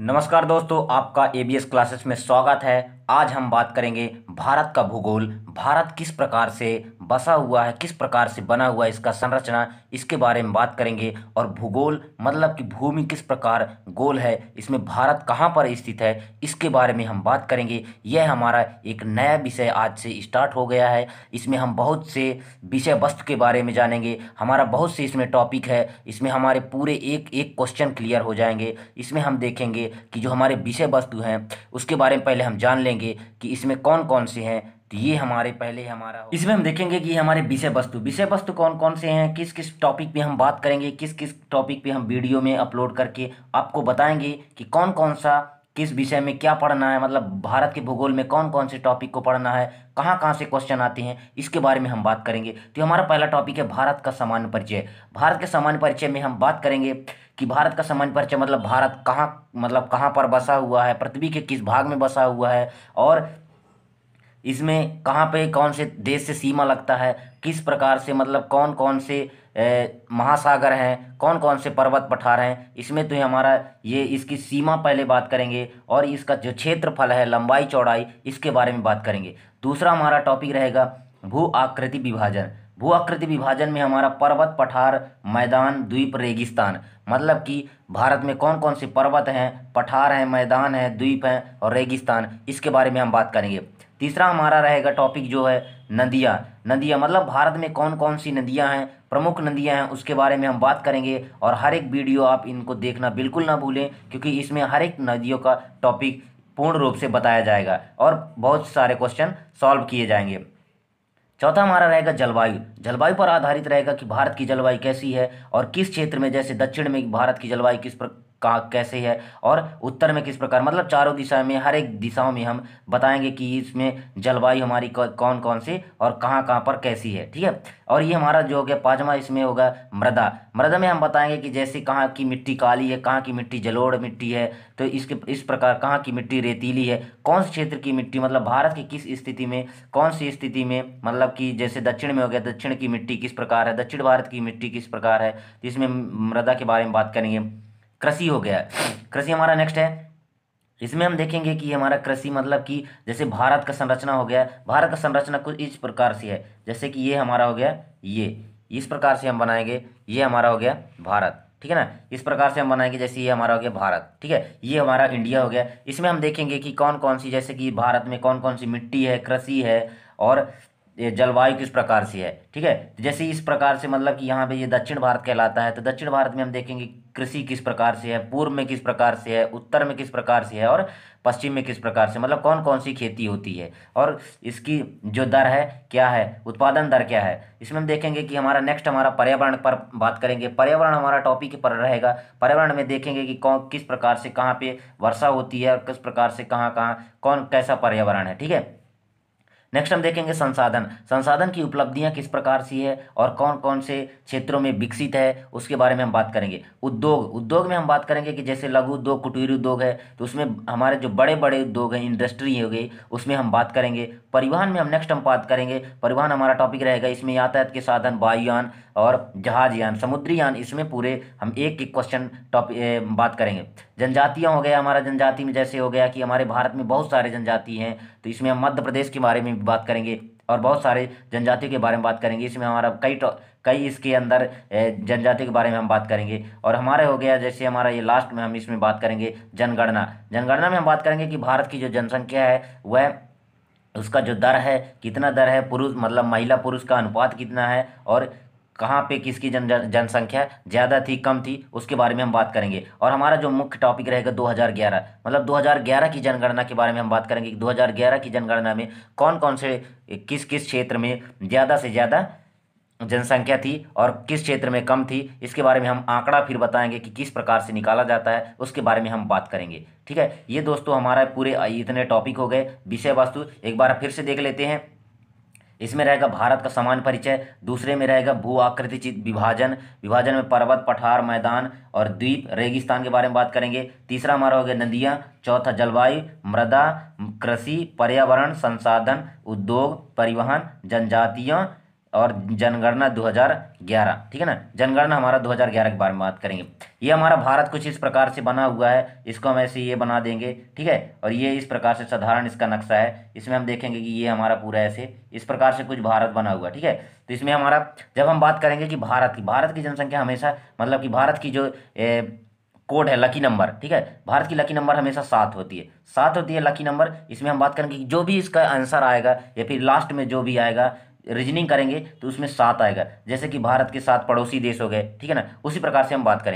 नमस्कार दोस्तों आपका ए बी एस क्लासेस में स्वागत है आज हम बात करेंगे भारत का भूगोल भारत किस प्रकार से बसा हुआ है किस प्रकार से बना हुआ है इसका संरचना इसके बारे में बात करेंगे और भूगोल मतलब कि भूमि किस प्रकार गोल है इसमें भारत कहाँ पर स्थित है इसके बारे में हम बात करेंगे यह हमारा एक नया विषय आज से स्टार्ट हो गया है इसमें हम बहुत से विषय वस्तु के बारे में जानेंगे हमारा बहुत से इसमें टॉपिक है इसमें हमारे पूरे एक एक क्वेश्चन क्लियर हो जाएंगे इसमें हम देखेंगे कि जो हमारे विषय वस्तु हैं उसके बारे में पहले हम जान लेंगे कि इसमें कौन कौन कौन से हैं तो ये हमारे पहले हमारा इसमें हम देखेंगे कि हमारे विषय वस्तु विषय वस्तु कौन कौन से हैं किस किस टॉपिक पे हम बात करेंगे किस किस टॉपिक पे हम वीडियो में अपलोड करके आपको बताएंगे कि कौन कौन सा किस विषय में क्या पढ़ना है मतलब भारत के भूगोल में कौन कौन से टॉपिक को पढ़ना है कहाँ कहाँ से क्वेश्चन आते हैं इसके बारे में हम बात करेंगे तो हमारा पहला टॉपिक है भारत का सामान्य परिचय भारत के सामान्य परिचय में हम बात करेंगे कि भारत का सामान्य परिचय मतलब भारत कहाँ मतलब कहाँ पर बसा हुआ है पृथ्वी के किस भाग में बसा हुआ है और इसमें कहाँ पे कौन से देश से सीमा लगता है किस प्रकार से मतलब कौन कौन से महासागर हैं कौन कौन से पर्वत पठार हैं इसमें तो हमारा ये इसकी सीमा पहले बात करेंगे और इसका जो क्षेत्रफल है लंबाई चौड़ाई इसके बारे में बात करेंगे दूसरा हमारा टॉपिक रहेगा भू आकृति विभाजन भू आकृति विभाजन में हमारा पर्वत पठार मैदान द्वीप रेगिस्तान मतलब कि भारत में कौन कौन से पर्वत हैं पठार हैं मैदान हैं द्वीप हैं और रेगिस्तान इसके बारे में हम बात करेंगे तीसरा हमारा रहेगा टॉपिक जो है नदियाँ नदियाँ मतलब भारत में कौन कौन सी नदियाँ हैं प्रमुख नदियाँ हैं उसके बारे में हम बात करेंगे और हर एक वीडियो आप इनको देखना बिल्कुल ना भूलें क्योंकि इसमें हर एक नदियों का टॉपिक पूर्ण रूप से बताया जाएगा और बहुत सारे क्वेश्चन सॉल्व किए जाएंगे चौथा हमारा रहेगा जलवायु जलवायु पर आधारित रहेगा कि भारत की जलवायु कैसी है और किस क्षेत्र में जैसे दक्षिण में भारत की जलवायु किस प्र... कहा कैसे है और उत्तर में किस प्रकार मतलब चारों दिशा में हर एक दिशाओं में हम बताएंगे कि इसमें जलवायु हमारी कौन कौन सी और कहाँ कहाँ पर कैसी है ठीक है और ये हमारा जो हो गया पाँचवा इसमें होगा मृदा मृदा में हम बताएंगे कि जैसे कहाँ की मिट्टी काली है कहाँ की मिट्टी जलोड़ मिट्टी है तो इसके इस प्रकार कहाँ की मिट्टी रेतीली है कौन से क्षेत्र की मिट्टी मतलब भारत की किस स्थिति में कौन सी स्थिति में मतलब कि जैसे दक्षिण में हो गया दक्षिण की मिट्टी किस प्रकार है दक्षिण भारत की मिट्टी किस प्रकार है तो इसमें मृदा के बारे में बात करेंगे कृषि हो गया कृषि हमारा नेक्स्ट है इसमें हम देखेंगे कि हमारा कृषि मतलब कि जैसे भारत का संरचना हो गया भारत का संरचना कुछ इस प्रकार से है जैसे कि ये हमारा हो गया ये इस प्रकार से हम बनाएंगे ये हमारा हो गया भारत ठीक है ना इस प्रकार से हम बनाएंगे जैसे ये हमारा हो गया भारत ठीक है ये हमारा इंडिया हो गया इसमें हम देखेंगे कि कौन कौन सी जैसे कि भारत में कौन कौन सी मिट्टी है कृषि है और जलवायु किस प्रकार से है ठीक है तो जैसे इस प्रकार से मतलब कि यहाँ पे ये दक्षिण भारत कहलाता है तो दक्षिण भारत में हम देखेंगे कृषि किस प्रकार से है पूर्व में किस प्रकार से है उत्तर में किस प्रकार से है और पश्चिम में किस प्रकार से मतलब कौन कौन सी खेती होती है और इसकी जो दर है क्या है उत्पादन दर क्या है इसमें हम देखेंगे कि हमारा नेक्स्ट हमारा पर्यावरण पर बात करेंगे पर्यावरण हमारा टॉपिक पर रहेगा पर्यावरण में देखेंगे कि कौन किस प्रकार से कहाँ पे वर्षा होती है और किस प्रकार से कहाँ कहाँ कौन कैसा पर्यावरण है ठीक है नेक्स्ट हम देखेंगे संसाधन संसाधन की उपलब्धियां किस प्रकार सी है और कौन कौन से क्षेत्रों में विकसित है उसके बारे में हम बात करेंगे उद्योग उद्योग में हम बात करेंगे कि जैसे लघु उद्योग कुटीर उद्योग है तो उसमें हमारे जो बड़े बड़े उद्योग हैं इंडस्ट्री हो गई उसमें हम बात करेंगे परिवहन में हम नेक्स्ट हम बात करेंगे परिवहन हमारा टॉपिक रहेगा इसमें यातायात के साधन वायुयान और जहाजयान समुद्री यान इसमें पूरे हम एक एक क्वेश्चन टॉपिक बात करेंगे जनजातियाँ हो गया हमारा जनजाति में जैसे हो गया कि हमारे भारत में बहुत सारे जनजाति हैं तो इसमें हम मध्य प्रदेश के बारे में बात करेंगे और बहुत सारे जनजातियों के बारे में बात करेंगे इसमें हमारा कई कई इसके अंदर जनजाति के बारे में हम बात करेंगे और हमारे हो गया जैसे हमारा ये लास्ट में हम इसमें बात करेंगे जनगणना जनगणना में हम बात करेंगे कि भारत की जो जनसंख्या है वह उसका जो दर है कितना दर है पुरुष मतलब महिला पुरुष का अनुपात कितना है और कहाँ पे किसकी जन जनसंख्या ज़्यादा थी कम थी उसके बारे में हम बात करेंगे और हमारा जो मुख्य टॉपिक रहेगा 2011 मतलब 2011 की जनगणना के बारे में हम बात करेंगे 2011 की जनगणना में कौन कौन से किस किस क्षेत्र में ज़्यादा से ज़्यादा जनसंख्या थी और किस क्षेत्र में कम थी इसके बारे में हम आंकड़ा फिर बताएंगे कि किस प्रकार से निकाला जाता है उसके बारे में हम बात करेंगे ठीक है ये दोस्तों हमारा पूरे इतने टॉपिक हो गए विषय वस्तु एक बार फिर से देख लेते हैं इसमें रहेगा भारत का समान परिचय दूसरे में रहेगा भू आकृति विभाजन विभाजन में पर्वत पठार मैदान और द्वीप रेगिस्तान के बारे में बात करेंगे तीसरा हमारा हो गया नदियाँ चौथा जलवायु मृदा कृषि पर्यावरण संसाधन उद्योग परिवहन जनजातियाँ और जनगणना 2011 ठीक है ना जनगणना हमारा 2011 के बारे में बात करेंगे ये हमारा भारत कुछ इस प्रकार से बना हुआ है इसको हम ऐसे ये बना देंगे ठीक है और ये इस प्रकार से साधारण इसका नक्शा है इसमें हम देखेंगे कि ये हमारा पूरा ऐसे इस प्रकार से कुछ भारत बना हुआ ठीक है तो इसमें हमारा जब हम बात करेंगे कि भारत की भारत की जनसंख्या हमेशा मतलब कि भारत की जो ए, कोड है लकी नंबर ठीक है भारत की लकी नंबर हमेशा सात होती है सात होती है लकी नंबर इसमें हम बात करेंगे कि जो भी इसका आंसर आएगा या फिर लास्ट में जो भी आएगा रीजनिंग करेंगे तो उसमें सात आएगा जैसे कि भारत के सात पड़ोसी देश हो गए ठीक है ना उसी प्रकार से हम बात करें